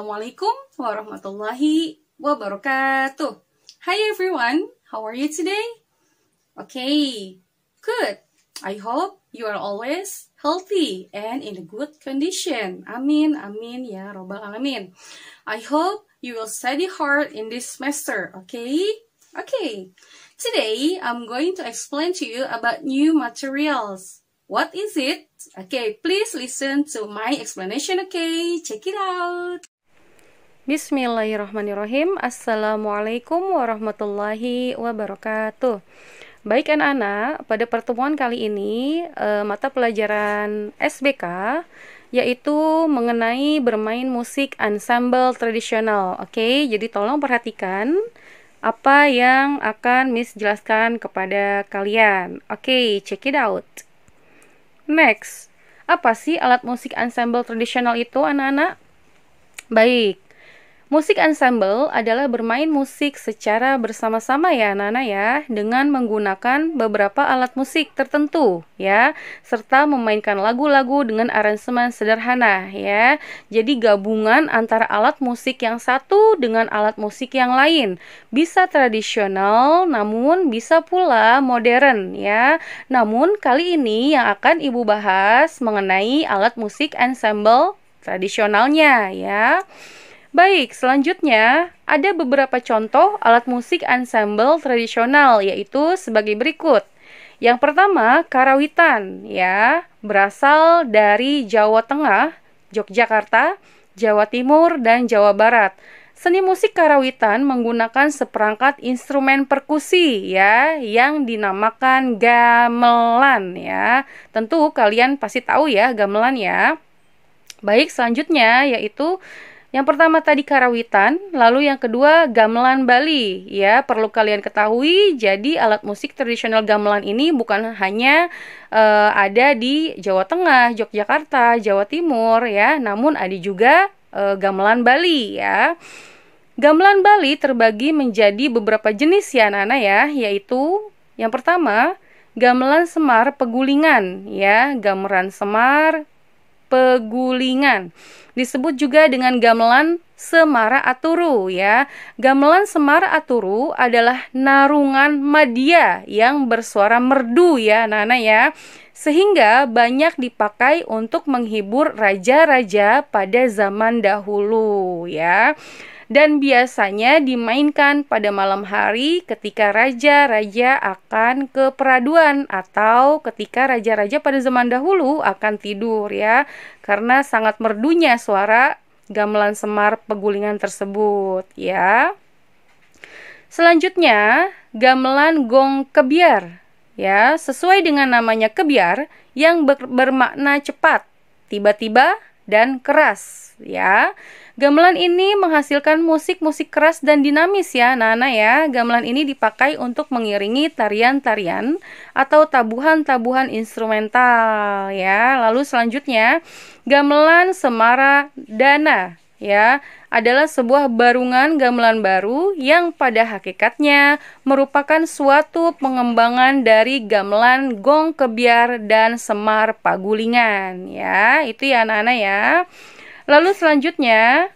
Assalamualaikum warahmatullahi wabarakatuh. Hi everyone, how are you today? Okay, good. I hope you are always healthy and in a good condition. Amin, amin ya robbal alamin. I hope you will study hard in this semester, okay? Okay, today I'm going to explain to you about new materials. What is it? Okay, please listen to my explanation, okay? Check it out. Bismillahirrahmanirrahim. Assalamualaikum warahmatullahi wabarakatuh. Baik anak-anak, pada pertemuan kali ini eh, mata pelajaran SBK yaitu mengenai bermain musik ensemble tradisional. Oke, jadi tolong perhatikan apa yang akan Miss jelaskan kepada kalian. Oke, check it out. Next, apa sih alat musik ensemble tradisional itu anak-anak? Baik, Musik ensemble adalah bermain musik secara bersama-sama ya Nana ya dengan menggunakan beberapa alat musik tertentu ya serta memainkan lagu-lagu dengan aransemen sederhana ya. Jadi gabungan antara alat musik yang satu dengan alat musik yang lain bisa tradisional namun bisa pula modern ya. Namun kali ini yang akan Ibu bahas mengenai alat musik ensemble tradisionalnya ya. Baik, selanjutnya ada beberapa contoh alat musik ensemble tradisional yaitu sebagai berikut. Yang pertama, karawitan ya, berasal dari Jawa Tengah, Yogyakarta, Jawa Timur dan Jawa Barat. Seni musik karawitan menggunakan seperangkat instrumen perkusi ya yang dinamakan gamelan ya. Tentu kalian pasti tahu ya gamelan ya. Baik, selanjutnya yaitu yang pertama tadi karawitan, lalu yang kedua gamelan Bali. Ya, perlu kalian ketahui, jadi alat musik tradisional gamelan ini bukan hanya uh, ada di Jawa Tengah, Yogyakarta, Jawa Timur ya, namun ada juga uh, gamelan Bali ya. Gamelan Bali terbagi menjadi beberapa jenis ya anak-anak ya, yaitu yang pertama gamelan semar pegulingan ya, gamelan semar, pegulingan. Disebut juga dengan gamelan Semara Aturu ya. Gamelan Semara Aturu adalah narungan madia yang bersuara merdu ya, Nana ya. Sehingga banyak dipakai untuk menghibur raja-raja pada zaman dahulu ya dan biasanya dimainkan pada malam hari ketika raja-raja akan ke peraduan atau ketika raja-raja pada zaman dahulu akan tidur ya karena sangat merdunya suara gamelan semar pegulingan tersebut ya. Selanjutnya, gamelan gong kebiar ya, sesuai dengan namanya kebiar yang ber bermakna cepat, tiba-tiba dan keras ya. Gamelan ini menghasilkan musik-musik keras dan dinamis ya Nana ya. Gamelan ini dipakai untuk mengiringi tarian-tarian atau tabuhan-tabuhan instrumental ya. Lalu selanjutnya gamelan semara dana ya adalah sebuah barungan gamelan baru yang pada hakikatnya merupakan suatu pengembangan dari gamelan gong kebiar dan semar pagulingan ya itu ya anak-anak ya lalu selanjutnya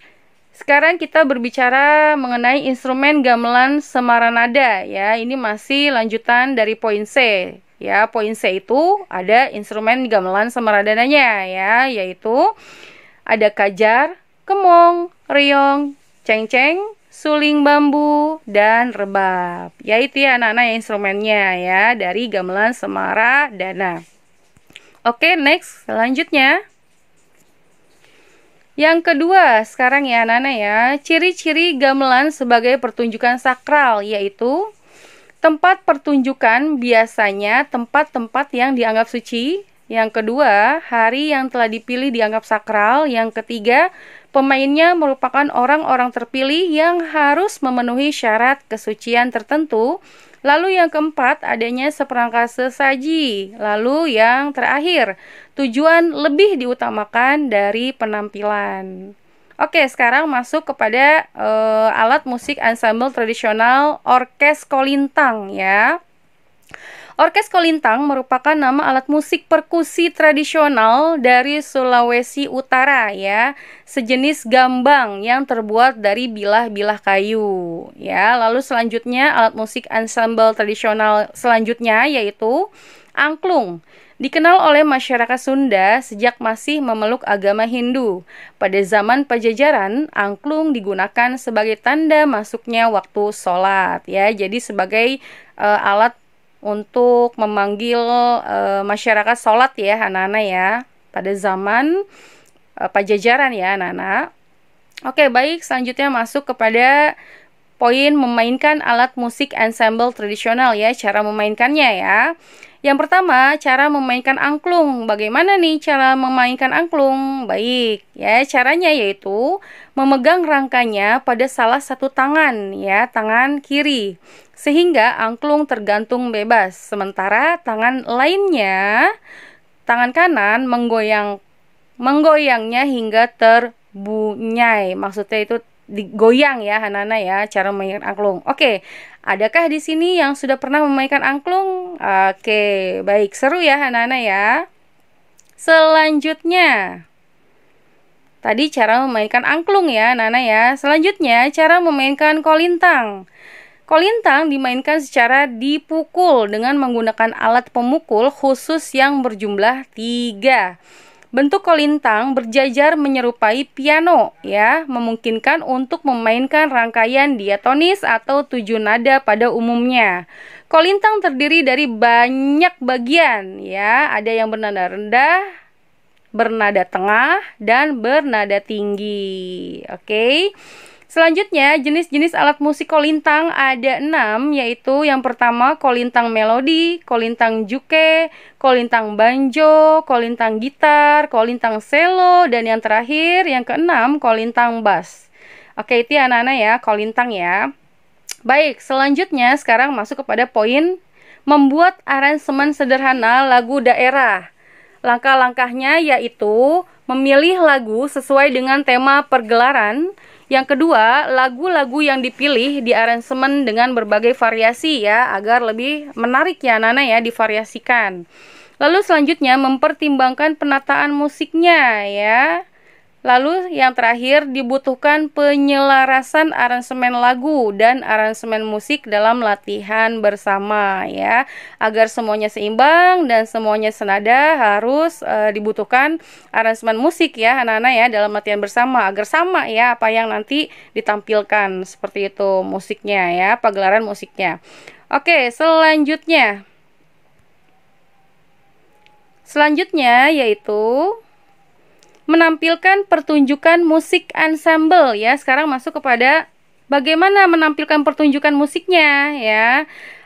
sekarang kita berbicara mengenai instrumen gamelan semaranada ya ini masih lanjutan dari poin C ya poin C itu ada instrumen gamelan semaranadanya ya yaitu ada kajar kemong, riong, ceng suling bambu, dan rebab. Ya itu ya anak-anak yang instrumennya ya dari gamelan Semara Dana. Oke, next selanjutnya. Yang kedua, sekarang ya anak-anak ya, ciri-ciri gamelan sebagai pertunjukan sakral yaitu tempat pertunjukan biasanya tempat-tempat yang dianggap suci. Yang kedua, hari yang telah dipilih dianggap sakral. Yang ketiga, Pemainnya merupakan orang-orang terpilih yang harus memenuhi syarat kesucian tertentu. Lalu yang keempat, adanya seperangkat sesaji. Lalu yang terakhir, tujuan lebih diutamakan dari penampilan. Oke, sekarang masuk kepada uh, alat musik ensemble tradisional orkes kolintang ya. Orkes Kolintang merupakan nama alat musik perkusi tradisional dari Sulawesi Utara ya, sejenis gambang yang terbuat dari bilah-bilah kayu ya. Lalu selanjutnya alat musik ensemble tradisional selanjutnya yaitu angklung. Dikenal oleh masyarakat Sunda sejak masih memeluk agama Hindu. Pada zaman Pajajaran, angklung digunakan sebagai tanda masuknya waktu sholat, ya. Jadi sebagai uh, alat untuk memanggil e, masyarakat sholat ya anak-anak ya pada zaman e, pajajaran ya anak-anak. Oke baik selanjutnya masuk kepada poin memainkan alat musik ensemble tradisional ya cara memainkannya ya. Yang pertama, cara memainkan angklung. Bagaimana nih cara memainkan angklung? Baik, ya caranya yaitu memegang rangkanya pada salah satu tangan, ya tangan kiri, sehingga angklung tergantung bebas. Sementara tangan lainnya, tangan kanan menggoyang menggoyangnya hingga terbunyai. Maksudnya itu digoyang ya Hanana ya cara memainkan angklung. Oke, adakah di sini yang sudah pernah memainkan angklung? Oke, baik seru ya Hanana ya. Selanjutnya Tadi cara memainkan angklung ya Nana ya Selanjutnya cara memainkan kolintang Kolintang dimainkan secara dipukul dengan menggunakan alat pemukul khusus yang berjumlah tiga Bentuk kolintang berjajar menyerupai piano ya, memungkinkan untuk memainkan rangkaian diatonis atau tujuh nada pada umumnya. Kolintang terdiri dari banyak bagian ya, ada yang bernada rendah, bernada tengah dan bernada tinggi. Oke. Okay? Selanjutnya, jenis-jenis alat musik kolintang ada enam, yaitu yang pertama kolintang melodi, kolintang juke, kolintang banjo, kolintang gitar, kolintang selo, dan yang terakhir, yang keenam, kolintang bass. Oke, itu ya, anak-anak ya, kolintang ya. Baik, selanjutnya sekarang masuk kepada poin membuat aransemen sederhana lagu daerah. Langkah-langkahnya yaitu memilih lagu sesuai dengan tema pergelaran. Yang kedua, lagu-lagu yang dipilih di aransemen dengan berbagai variasi ya agar lebih menarik ya Nana ya divariasikan. Lalu selanjutnya mempertimbangkan penataan musiknya ya. Lalu yang terakhir dibutuhkan penyelarasan aransemen lagu dan aransemen musik dalam latihan bersama ya agar semuanya seimbang dan semuanya senada harus e, dibutuhkan aransemen musik ya anak-anak ya dalam latihan bersama agar sama ya apa yang nanti ditampilkan seperti itu musiknya ya pagelaran musiknya. Oke, selanjutnya Selanjutnya yaitu menampilkan pertunjukan musik ensemble ya. Sekarang masuk kepada bagaimana menampilkan pertunjukan musiknya ya.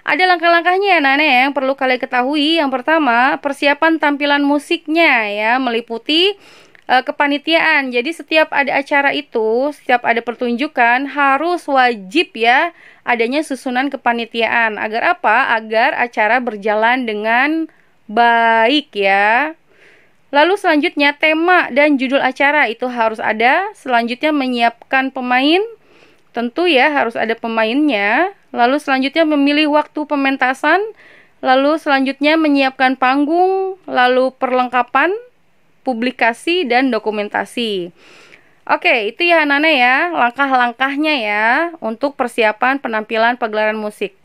Ada langkah-langkahnya ya Nana yang perlu kalian ketahui. Yang pertama, persiapan tampilan musiknya ya, meliputi e, kepanitiaan. Jadi setiap ada acara itu, setiap ada pertunjukan harus wajib ya adanya susunan kepanitiaan. Agar apa? Agar acara berjalan dengan baik ya. Lalu selanjutnya tema dan judul acara itu harus ada. Selanjutnya menyiapkan pemain. Tentu ya harus ada pemainnya. Lalu selanjutnya memilih waktu pementasan. Lalu selanjutnya menyiapkan panggung, lalu perlengkapan, publikasi dan dokumentasi. Oke, itu ya Nana ya, langkah-langkahnya ya untuk persiapan penampilan pagelaran musik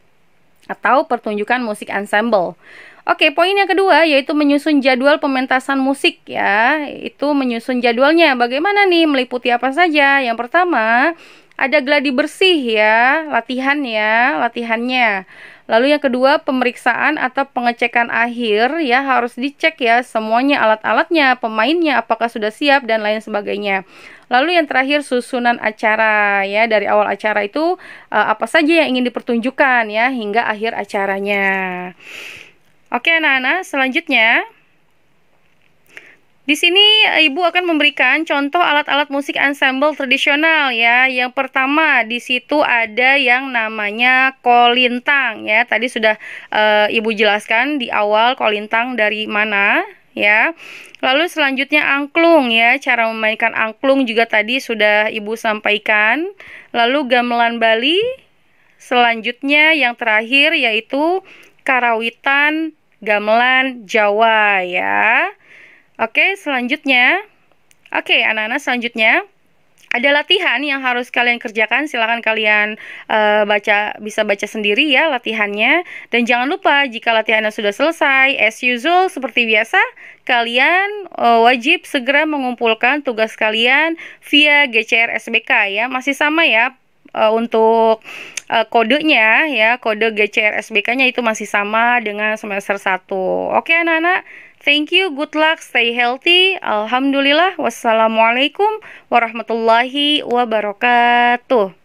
atau pertunjukan musik ensemble. Oke, poin yang kedua yaitu menyusun jadwal pementasan musik ya. Itu menyusun jadwalnya. Bagaimana nih? Meliputi apa saja? Yang pertama, ada gladi bersih ya, latihan ya, latihannya. Lalu yang kedua, pemeriksaan atau pengecekan akhir ya harus dicek ya semuanya alat-alatnya, pemainnya apakah sudah siap dan lain sebagainya. Lalu yang terakhir susunan acara ya dari awal acara itu eh, apa saja yang ingin dipertunjukkan ya hingga akhir acaranya. Oke anak-anak, selanjutnya di sini eh, Ibu akan memberikan contoh alat-alat musik ensemble tradisional ya. Yang pertama di situ ada yang namanya kolintang ya. Tadi sudah e, Ibu jelaskan di awal kolintang dari mana ya. Lalu selanjutnya angklung ya. Cara memainkan angklung juga tadi sudah Ibu sampaikan. Lalu gamelan Bali. Selanjutnya yang terakhir yaitu karawitan gamelan Jawa ya. Oke, selanjutnya. Oke, anak-anak selanjutnya ada latihan yang harus kalian kerjakan. Silahkan kalian e, baca, bisa baca sendiri ya latihannya. Dan jangan lupa jika latihannya sudah selesai, as usual seperti biasa, kalian e, wajib segera mengumpulkan tugas kalian via GCR SBK ya. Masih sama ya e, untuk uh, kodenya ya, kode GCRSBK-nya itu masih sama dengan semester 1. Oke anak-anak, thank you, good luck, stay healthy. Alhamdulillah. Wassalamualaikum warahmatullahi wabarakatuh.